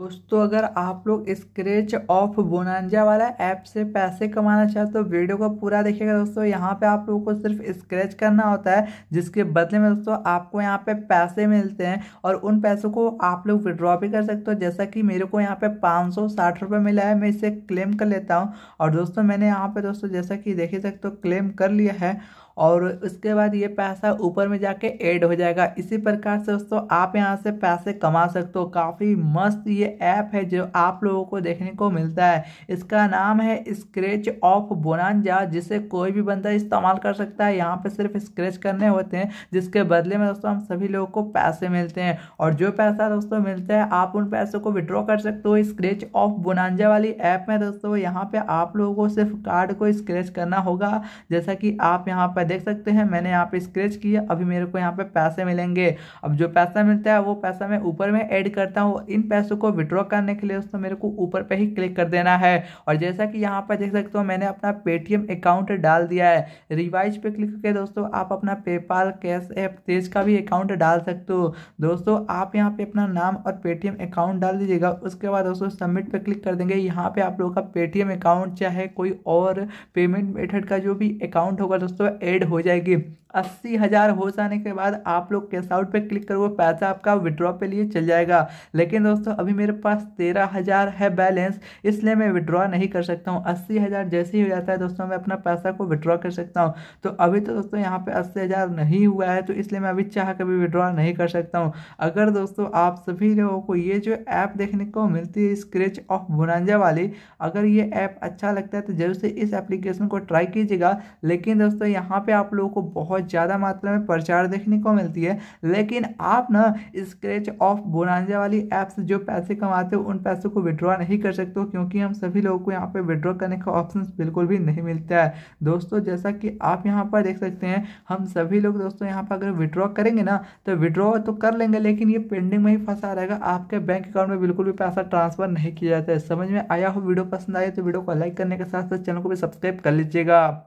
दोस्तों अगर आप लोग स्क्रेच ऑफ बोनांजा वाला ऐप से पैसे कमाना चाहते हो तो वीडियो को पूरा देखिएगा दोस्तों यहाँ पे आप लोगों को सिर्फ स्क्रेच करना होता है जिसके बदले में दोस्तों आपको यहाँ पे पैसे मिलते हैं और उन पैसों को आप लोग विड्रॉ भी कर सकते हो जैसा कि मेरे को यहाँ पे पाँच सौ साठ रुपये मिला है मैं इसे क्लेम कर लेता हूँ और दोस्तों मैंने यहाँ पर दोस्तों जैसा कि देख ही सकते हो क्लेम कर लिया है और उसके बाद ये पैसा ऊपर में जाके ऐड हो जाएगा इसी प्रकार से दोस्तों आप यहाँ से पैसे कमा सकते हो काफ़ी मस्त ये ऐप है जो आप लोगों को देखने को मिलता है इसका नाम है स्क्रेच ऑफ बोनानजा जिसे कोई भी बंदा इस्तेमाल कर सकता है यहाँ पे सिर्फ स्क्रेच करने होते हैं जिसके बदले में दोस्तों हम सभी लोगों को पैसे मिलते हैं और जो पैसा दोस्तों मिलता है आप उन पैसों को विड्रॉ कर सकते हो स्क्रेच ऑफ बोनानजा वाली ऐप में दोस्तों यहाँ पर आप लोगों को सिर्फ कार्ड को स्क्रेच करना होगा जैसा कि आप यहाँ पर पे देख सकते हैं मैंने यहाँ पे स्क्रेच किया अभी मेरे को यहाँ पे पैसे मिलेंगे अब जो पैसा मिलता है वो पैसा मैं ऊपर में ऐड करता हूँ इन पैसों को विड्रॉ करने के लिए दोस्तों मेरे को ऊपर पे ही क्लिक कर देना है और जैसा कि यहाँ पर देख सकते हो मैंने अपना पेटीएम अकाउंट डाल दिया है रिवाइज पे क्लिक करके दोस्तों आप अपना पेपाल कैश ऐप तेज का भी अकाउंट डाल सकते हो दोस्तों आप यहाँ पे अपना नाम और पेटीएम अकाउंट डाल दीजिएगा उसके बाद दोस्तों सबमिट पर क्लिक कर देंगे यहाँ पे आप लोगों का पेटीएम अकाउंट चाहे कोई और पेमेंट मेथड का जो भी अकाउंट होगा दोस्तों ऐड हो जाएगी अस्सी हज़ार हो जाने के बाद आप लोग कैश आउट पे क्लिक करोगे पैसा आपका विड्रॉ पे लिए चल जाएगा लेकिन दोस्तों अभी मेरे पास तेरह हज़ार है बैलेंस इसलिए मैं विड्रॉ नहीं कर सकता हूँ अस्सी हज़ार जैसे ही हो जाता है दोस्तों मैं अपना पैसा को विड्रॉ कर सकता हूँ तो अभी तो दोस्तों यहाँ पर अस्सी हज़ार नहीं हुआ है तो इसलिए मैं अभी चाह कभी विड्रॉ नहीं कर सकता हूँ अगर दोस्तों आप सभी लोगों को ये जो ऐप देखने को मिलती है स्क्रेच ऑफ बुनाजा वाली अगर ये ऐप अच्छा लगता है तो जरूर से इस एप्लीकेशन को ट्राई कीजिएगा लेकिन दोस्तों यहाँ पर आप लोगों को बहुत बहुत ज़्यादा मात्रा में प्रचार देखने को मिलती है लेकिन आप ना स्क्रेच ऑफ बोनांजा वाली ऐप से जो पैसे कमाते हो उन पैसों को विड्रॉ नहीं कर सकते क्योंकि हम सभी लोगों को यहाँ पर विड्रॉ करने का ऑप्शन बिल्कुल भी नहीं मिलता है दोस्तों जैसा कि आप यहाँ पर देख सकते हैं हम सभी लोग दोस्तों यहाँ पर अगर विड्रॉ करेंगे ना तो विड्रॉ तो कर लेंगे लेकिन ये पेंडिंग में ही फंसा रहेगा आपके बैंक अकाउंट में बिल्कुल भी पैसा ट्रांसफर नहीं किया जाता है समझ में आया हो वीडियो पसंद आए तो वीडियो को लाइक करने के साथ साथ चैनल को भी सब्सक्राइब कर लीजिएगा